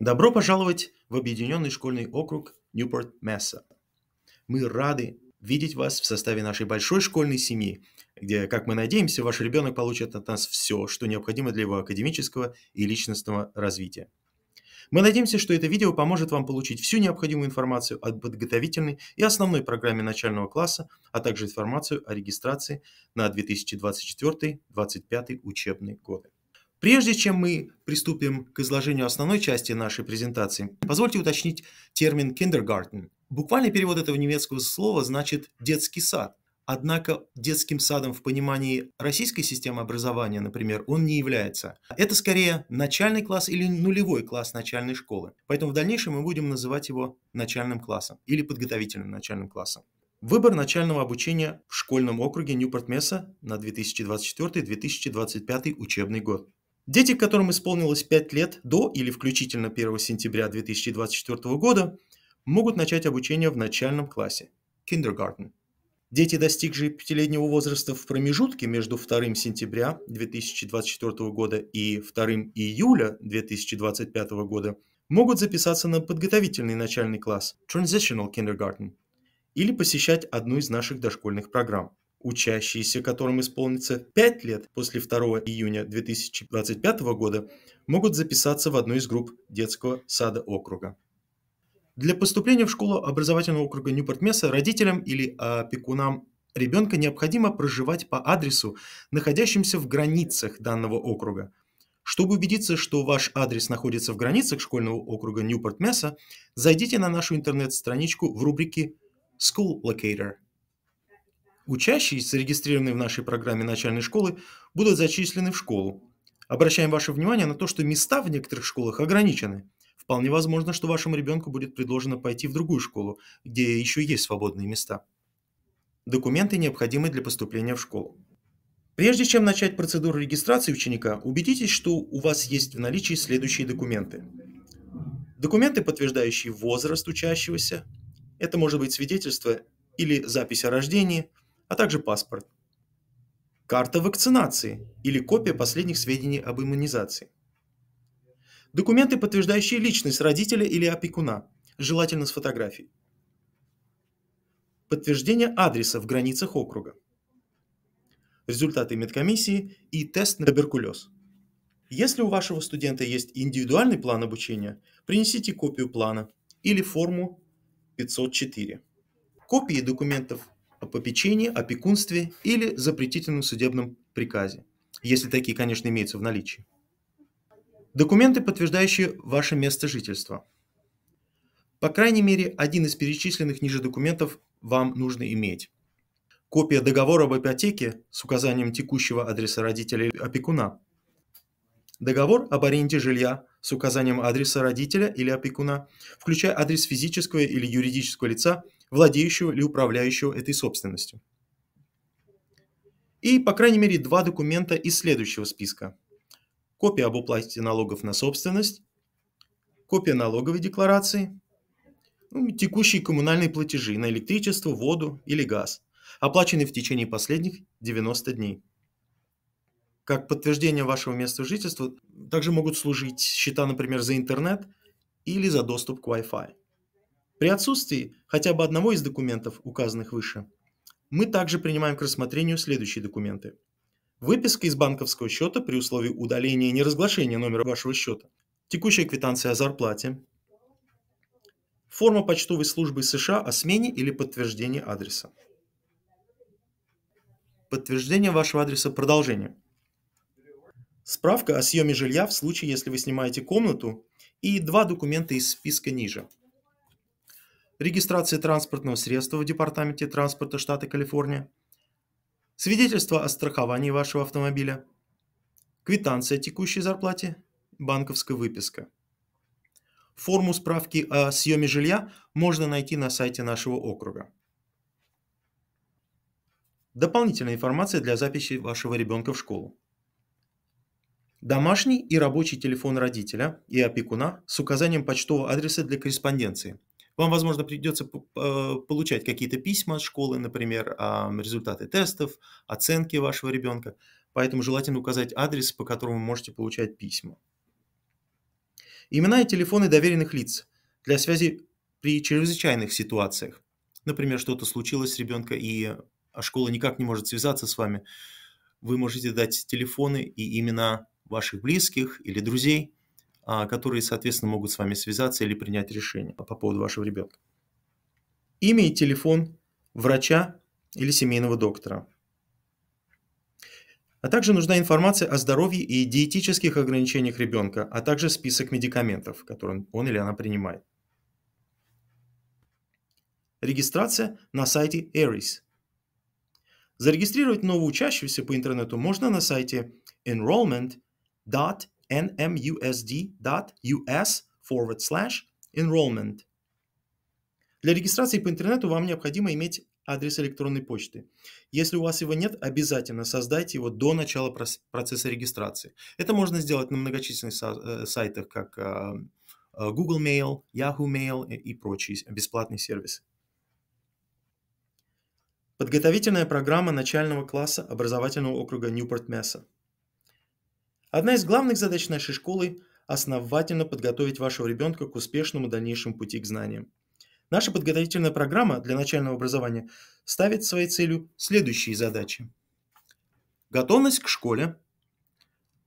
Добро пожаловать в Объединенный школьный округ Ньюпорт Месса. Мы рады видеть вас в составе нашей большой школьной семьи, где, как мы надеемся, ваш ребенок получит от нас все, что необходимо для его академического и личностного развития. Мы надеемся, что это видео поможет вам получить всю необходимую информацию о подготовительной и основной программе начального класса, а также информацию о регистрации на 2024-2025 учебные годы. Прежде чем мы приступим к изложению основной части нашей презентации, позвольте уточнить термин kindergarten. Буквальный перевод этого немецкого слова значит «детский сад». Однако детским садом в понимании российской системы образования, например, он не является. Это скорее начальный класс или нулевой класс начальной школы. Поэтому в дальнейшем мы будем называть его начальным классом или подготовительным начальным классом. Выбор начального обучения в школьном округе Ньюпорт-Месса на 2024-2025 учебный год. Дети, которым исполнилось 5 лет до или включительно 1 сентября 2024 года, могут начать обучение в начальном классе – kindergarten. Дети, достигшие пятилетнего возраста в промежутке между 2 сентября 2024 года и 2 июля 2025 года, могут записаться на подготовительный начальный класс – transitional kindergarten – или посещать одну из наших дошкольных программ – Учащиеся, которым исполнится 5 лет после 2 июня 2025 года, могут записаться в одну из групп детского сада округа. Для поступления в школу образовательного округа Ньюпорт-Месса родителям или опекунам ребенка необходимо проживать по адресу, находящимся в границах данного округа. Чтобы убедиться, что ваш адрес находится в границах школьного округа Ньюпорт-Месса, зайдите на нашу интернет-страничку в рубрике «School Locator» Учащиеся, зарегистрированные в нашей программе начальной школы, будут зачислены в школу. Обращаем ваше внимание на то, что места в некоторых школах ограничены. Вполне возможно, что вашему ребенку будет предложено пойти в другую школу, где еще есть свободные места. Документы, необходимые для поступления в школу. Прежде чем начать процедуру регистрации ученика, убедитесь, что у вас есть в наличии следующие документы. Документы, подтверждающие возраст учащегося. Это может быть свидетельство или запись о рождении – а также паспорт. Карта вакцинации или копия последних сведений об иммунизации. Документы, подтверждающие личность родителя или опекуна, желательно с фотографией. Подтверждение адреса в границах округа. Результаты медкомиссии и тест на туберкулез. Если у вашего студента есть индивидуальный план обучения, принесите копию плана или форму 504. Копии документов о попечении, опекунстве или запретительном судебном приказе, если такие, конечно, имеются в наличии. Документы, подтверждающие ваше место жительства. По крайней мере, один из перечисленных ниже документов вам нужно иметь. Копия договора об ипотеке с указанием текущего адреса родителя или опекуна. Договор об аренде жилья с указанием адреса родителя или опекуна, включая адрес физического или юридического лица – владеющего или управляющего этой собственностью. И, по крайней мере, два документа из следующего списка. Копия об уплате налогов на собственность, копия налоговой декларации, ну, текущие коммунальные платежи на электричество, воду или газ, оплаченные в течение последних 90 дней. Как подтверждение вашего места жительства также могут служить счета, например, за интернет или за доступ к Wi-Fi. При отсутствии хотя бы одного из документов, указанных выше, мы также принимаем к рассмотрению следующие документы. Выписка из банковского счета при условии удаления и неразглашения номера вашего счета. Текущая квитанция о зарплате. Форма почтовой службы США о смене или подтверждении адреса. Подтверждение вашего адреса продолжение, Справка о съеме жилья в случае, если вы снимаете комнату. И два документа из списка ниже – регистрации транспортного средства в Департаменте транспорта штата Калифорния, свидетельство о страховании вашего автомобиля, квитанция о текущей зарплате, банковская выписка. Форму справки о съеме жилья можно найти на сайте нашего округа. Дополнительная информация для записи вашего ребенка в школу. Домашний и рабочий телефон родителя и опекуна с указанием почтового адреса для корреспонденции – вам, возможно, придется э, получать какие-то письма от школы, например, результаты тестов, оценки вашего ребенка. Поэтому желательно указать адрес, по которому вы можете получать письма. Имена и телефоны доверенных лиц для связи при чрезвычайных ситуациях. Например, что-то случилось с ребенком, и а, школа никак не может связаться с вами. Вы можете дать телефоны и имена ваших близких или друзей – а, которые, соответственно, могут с вами связаться или принять решение по поводу вашего ребенка. Имя и телефон врача или семейного доктора. А также нужна информация о здоровье и диетических ограничениях ребенка, а также список медикаментов, которые он или она принимает. Регистрация на сайте ARIES. Зарегистрировать новоучащегося по интернету можно на сайте enrollment.com nmusd.us forward slash enrollment. Для регистрации по интернету вам необходимо иметь адрес электронной почты. Если у вас его нет, обязательно создайте его до начала процесса регистрации. Это можно сделать на многочисленных э, сайтах, как э, э, Google Mail, Yahoo Mail и прочие бесплатные сервисы. Подготовительная программа начального класса образовательного округа Ньюпорт-Месса. Одна из главных задач нашей школы – основательно подготовить вашего ребенка к успешному дальнейшему пути к знаниям. Наша подготовительная программа для начального образования ставит своей целью следующие задачи. Готовность к школе.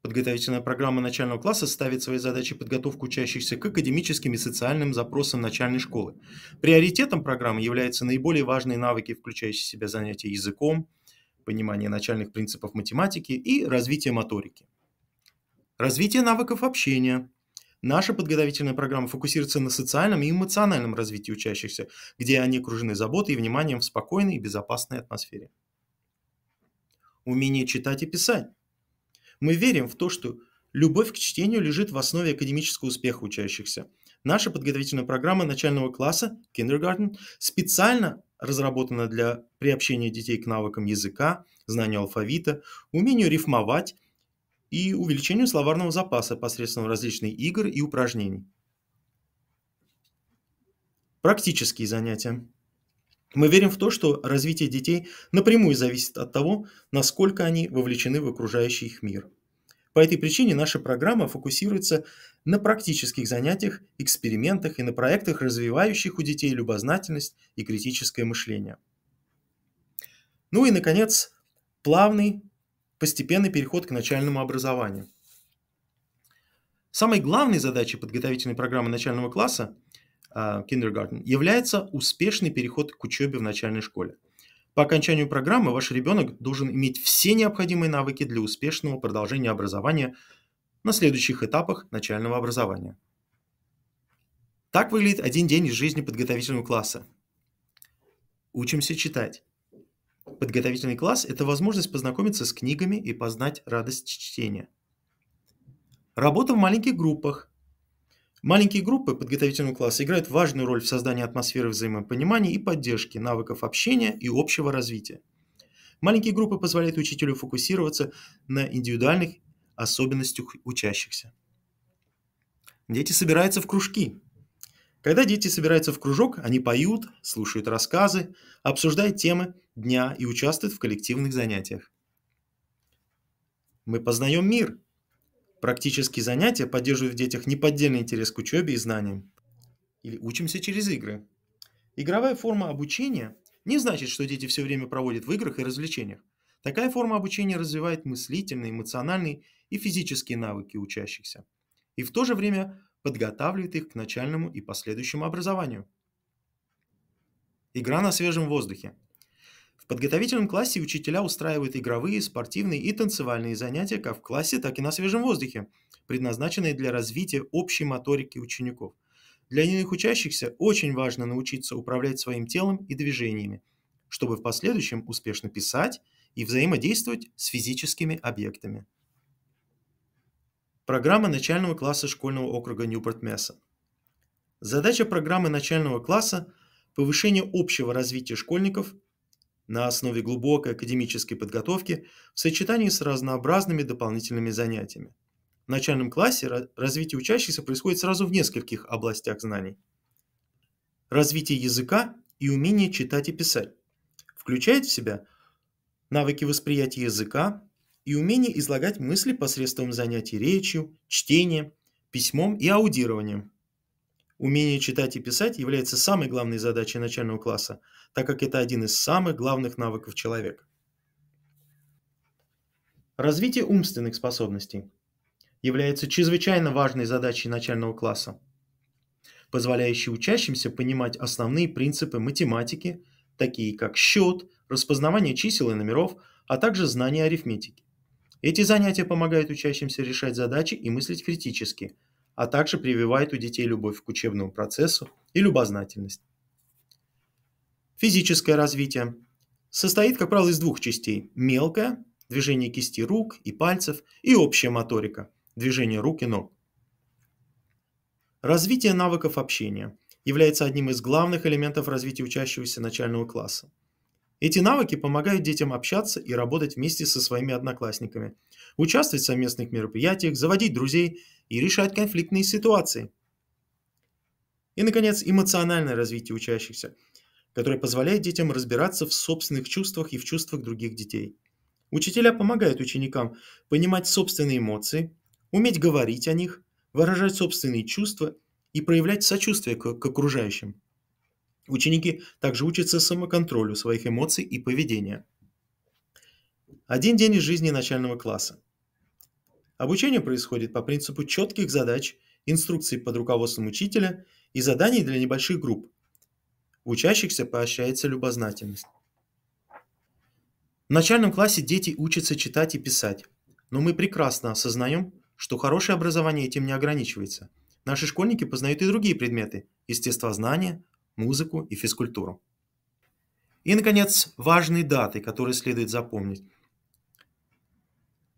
Подготовительная программа начального класса ставит своей задачей подготовку учащихся к академическим и социальным запросам начальной школы. Приоритетом программы являются наиболее важные навыки, включающие в себя занятия языком, понимание начальных принципов математики и развитие моторики – Развитие навыков общения. Наша подготовительная программа фокусируется на социальном и эмоциональном развитии учащихся, где они окружены заботой и вниманием в спокойной и безопасной атмосфере. Умение читать и писать. Мы верим в то, что любовь к чтению лежит в основе академического успеха учащихся. Наша подготовительная программа начального класса kindergarten специально разработана для приобщения детей к навыкам языка, знанию алфавита, умению рифмовать, и увеличению словарного запаса посредством различных игр и упражнений. Практические занятия. Мы верим в то, что развитие детей напрямую зависит от того, насколько они вовлечены в окружающий их мир. По этой причине наша программа фокусируется на практических занятиях, экспериментах и на проектах, развивающих у детей любознательность и критическое мышление. Ну и, наконец, плавный постепенный переход к начальному образованию. Самой главной задачей подготовительной программы начального класса а, kindergarten является успешный переход к учебе в начальной школе. По окончанию программы ваш ребенок должен иметь все необходимые навыки для успешного продолжения образования на следующих этапах начального образования. Так выглядит один день из жизни подготовительного класса. Учимся читать подготовительный класс – это возможность познакомиться с книгами и познать радость чтения. Работа в маленьких группах. Маленькие группы подготовительного класса играют важную роль в создании атмосферы взаимопонимания и поддержки навыков общения и общего развития. Маленькие группы позволяют учителю фокусироваться на индивидуальных особенностях учащихся. Дети собираются в кружки, когда дети собираются в кружок, они поют, слушают рассказы, обсуждают темы дня и участвуют в коллективных занятиях. Мы познаем мир. Практические занятия поддерживают в детях неподдельный интерес к учебе и знаниям. Или учимся через игры. Игровая форма обучения не значит, что дети все время проводят в играх и развлечениях. Такая форма обучения развивает мыслительные, эмоциональные и физические навыки учащихся. И в то же время подготавливает их к начальному и последующему образованию. Игра на свежем воздухе. В подготовительном классе учителя устраивают игровые, спортивные и танцевальные занятия как в классе, так и на свежем воздухе, предназначенные для развития общей моторики учеников. Для иных учащихся очень важно научиться управлять своим телом и движениями, чтобы в последующем успешно писать и взаимодействовать с физическими объектами. Программа начального класса школьного округа Ньюпорт-Месса. Задача программы начального класса – повышение общего развития школьников на основе глубокой академической подготовки в сочетании с разнообразными дополнительными занятиями. В начальном классе развитие учащихся происходит сразу в нескольких областях знаний. Развитие языка и умение читать и писать включает в себя навыки восприятия языка, и умение излагать мысли посредством занятий речью, чтения, письмом и аудированием. Умение читать и писать является самой главной задачей начального класса, так как это один из самых главных навыков человека. Развитие умственных способностей является чрезвычайно важной задачей начального класса, позволяющей учащимся понимать основные принципы математики, такие как счет, распознавание чисел и номеров, а также знание арифметики. Эти занятия помогают учащимся решать задачи и мыслить критически, а также прививают у детей любовь к учебному процессу и любознательность. Физическое развитие состоит, как правило, из двух частей. Мелкое – движение кисти рук и пальцев, и общая моторика – движение рук и ног. Развитие навыков общения является одним из главных элементов развития учащегося начального класса – эти навыки помогают детям общаться и работать вместе со своими одноклассниками, участвовать в совместных мероприятиях, заводить друзей и решать конфликтные ситуации. И, наконец, эмоциональное развитие учащихся, которое позволяет детям разбираться в собственных чувствах и в чувствах других детей. Учителя помогают ученикам понимать собственные эмоции, уметь говорить о них, выражать собственные чувства и проявлять сочувствие к, к окружающим. Ученики также учатся самоконтролю своих эмоций и поведения. Один день из жизни начального класса. Обучение происходит по принципу четких задач, инструкций под руководством учителя и заданий для небольших групп. учащихся поощряется любознательность. В начальном классе дети учатся читать и писать, но мы прекрасно осознаем, что хорошее образование этим не ограничивается. Наши школьники познают и другие предметы – естествознание, музыку и физкультуру. И, наконец, важные даты, которые следует запомнить.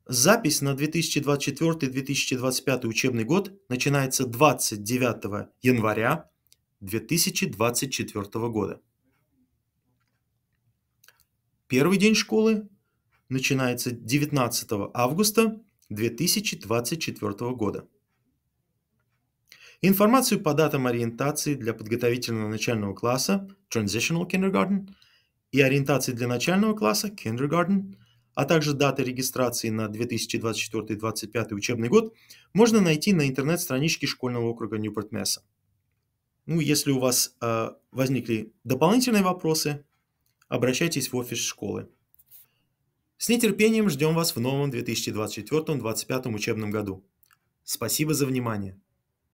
Запись на 2024-2025 учебный год начинается 29 января 2024 года. Первый день школы начинается 19 августа 2024 года информацию по датам ориентации для подготовительного начального класса Transitional Kindergarten и ориентации для начального класса Kindergarten, а также даты регистрации на 2024-2025 учебный год можно найти на интернет-страничке школьного округа Ньюпорт-Месса. Ну, если у вас э, возникли дополнительные вопросы, обращайтесь в офис школы. С нетерпением ждем вас в новом 2024-2025 учебном году. Спасибо за внимание.